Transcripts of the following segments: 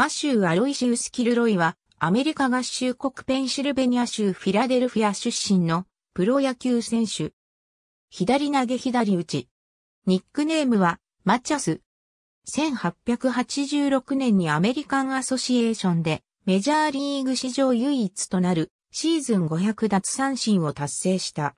マシュー・アロイシウス・キルロイは、アメリカ合衆国ペンシルベニア州フィラデルフィア出身のプロ野球選手。左投げ左打ち。ニックネームは、マチャス。1886年にアメリカンアソシエーションでメジャーリーグ史上唯一となるシーズン500奪三振を達成した。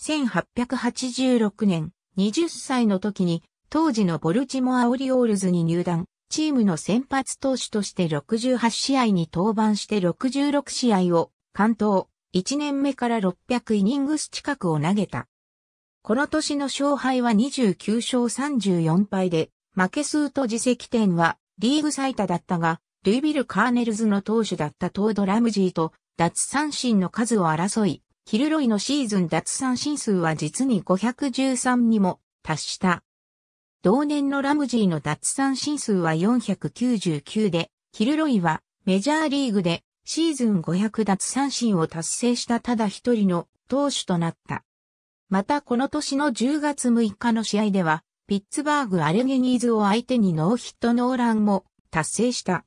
1886年20歳の時に当時のボルチモアオリオールズに入団、チームの先発投手として68試合に登板して66試合を完投、1年目から600イニングス近くを投げた。この年の勝敗は29勝34敗で、負け数と自責点はリーグ最多だったが、ルイビル・カーネルズの投手だったトード・ラムジーと脱三振の数を争い、ヒルロイのシーズン脱三振数は実に513にも達した。同年のラムジーの脱三振数は499で、キルロイはメジャーリーグでシーズン500脱三振を達成したただ一人の投手となった。またこの年の10月6日の試合では、ピッツバーグ・アレゲニーズを相手にノーヒットノーランも達成した。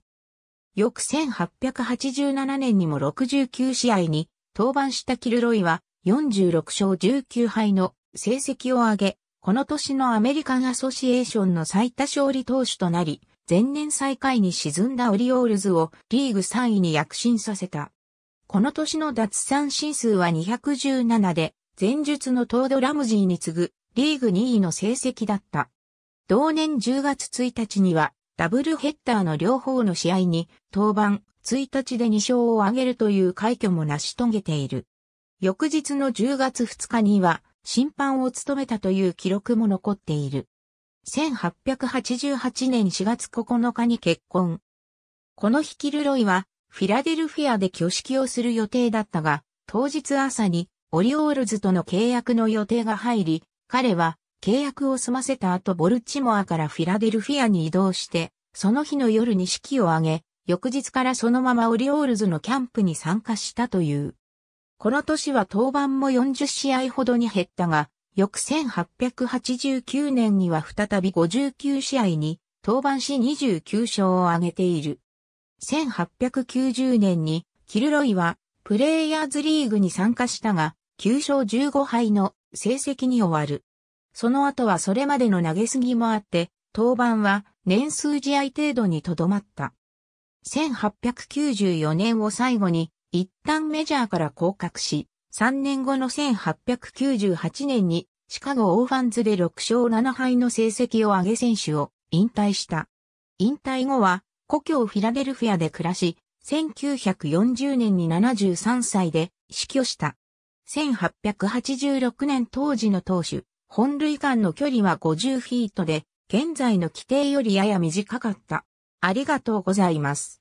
翌1887年にも69試合に登板したキルロイは46勝19敗の成績を上げ、この年のアメリカンアソシエーションの最多勝利投手となり、前年最下位に沈んだオリオールズをリーグ3位に躍進させた。この年の脱三振数は217で、前述のトード・ラムジーに次ぐリーグ2位の成績だった。同年10月1日には、ダブルヘッダーの両方の試合に登板、1日で2勝を挙げるという快挙も成し遂げている。翌日の10月2日には、審判を務めたという記録も残っている。1888年4月9日に結婚。この日キルロイはフィラデルフィアで挙式をする予定だったが、当日朝にオリオールズとの契約の予定が入り、彼は契約を済ませた後ボルチモアからフィラデルフィアに移動して、その日の夜に式を挙げ、翌日からそのままオリオールズのキャンプに参加したという。この年は登板も40試合ほどに減ったが、翌1889年には再び59試合に登板し29勝を挙げている。1890年にキルロイはプレイヤーズリーグに参加したが、9勝15敗の成績に終わる。その後はそれまでの投げすぎもあって、登板は年数試合程度にとどまった。1894年を最後に一旦メジャーから降格し、3年後の1898年にシカゴオーファンズで6勝7敗の成績を上げ選手を引退した。引退後は故郷フィラデルフィアで暮らし、1940年に73歳で死去した。1886年当時の投手、本塁間の距離は50フィートで、現在の規定よりやや短かった。ありがとうございます。